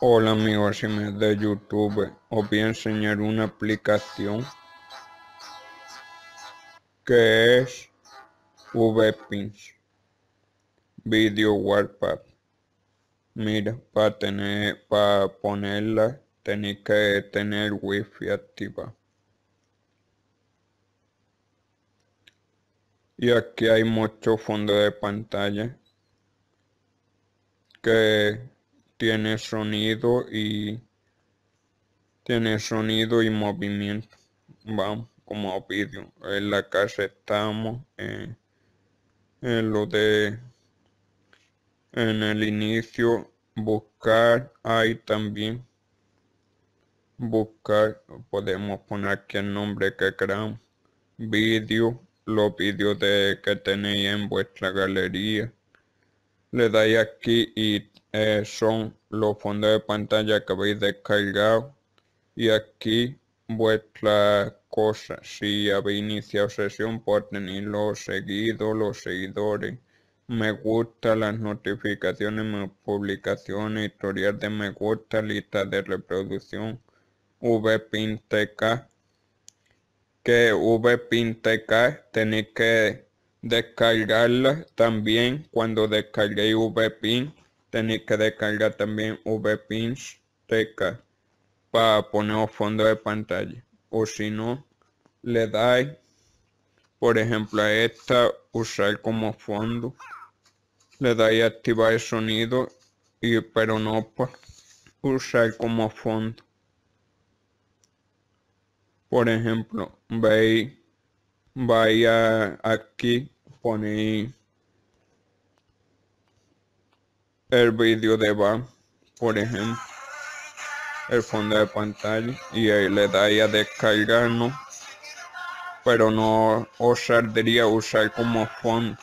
Hola amigos, y me de YouTube, os voy a enseñar una aplicación que es VPins Video Wallpaper. Mira, para tener, para ponerla, tenéis que tener wifi activa. Y aquí hay mucho fondo de pantalla que tiene sonido y tiene sonido y movimiento vamos como vídeo en la casa estamos eh, en lo de en el inicio buscar hay también buscar podemos poner aquí el nombre que queramos vídeo los vídeos de que tenéis en vuestra galería le dais aquí y eh, son los fondos de pantalla que habéis descargado y aquí vuestra cosa si habéis iniciado sesión por pues tener los seguidos los seguidores me gusta las notificaciones mis publicaciones historial de me gusta lista de reproducción vpintk que vpintk tenéis que descargarla también cuando descargué VPin tenéis que descargar también VPins TK para poner fondo de pantalla o si no le dais por ejemplo a esta usar como fondo le dais activar el sonido y pero no para usar como fondo por ejemplo veis vaya aquí, pone el vídeo de va, por ejemplo, el fondo de pantalla y ahí le da a descargar, ¿no? Pero no os saldría usar como font,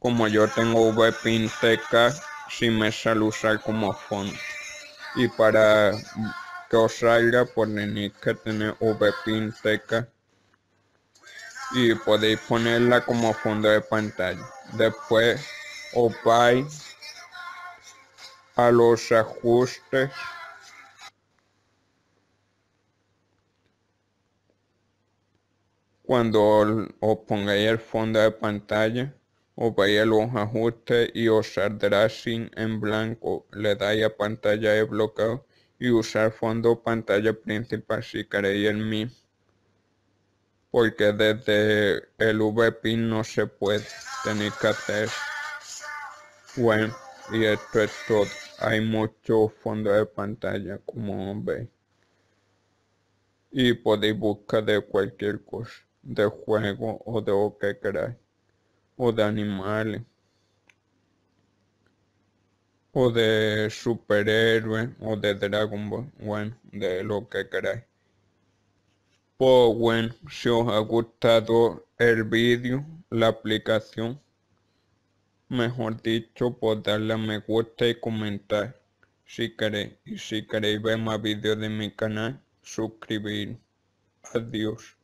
Como yo tengo VPinteca, si me sale usar como fondo. Y para que os salga, ponen pues que tener VPinteca y podéis ponerla como fondo de pantalla. Después os vais a los ajustes cuando os pongáis el fondo de pantalla os vais a los ajustes y os saldrá sin en blanco le dais a pantalla de bloqueo y usar fondo pantalla principal si queréis el mismo porque desde el VP no se puede tener que hacer bueno y esto es todo hay mucho fondo de pantalla como veis y podéis buscar de cualquier cosa de juego o de lo que queráis o de animales o de superhéroes o de Dragon Ball bueno de lo que queráis bueno, si os ha gustado el vídeo, la aplicación, mejor dicho, por pues darle a me gusta y comentar si queréis. Y si queréis ver más vídeos de mi canal, suscribir. Adiós.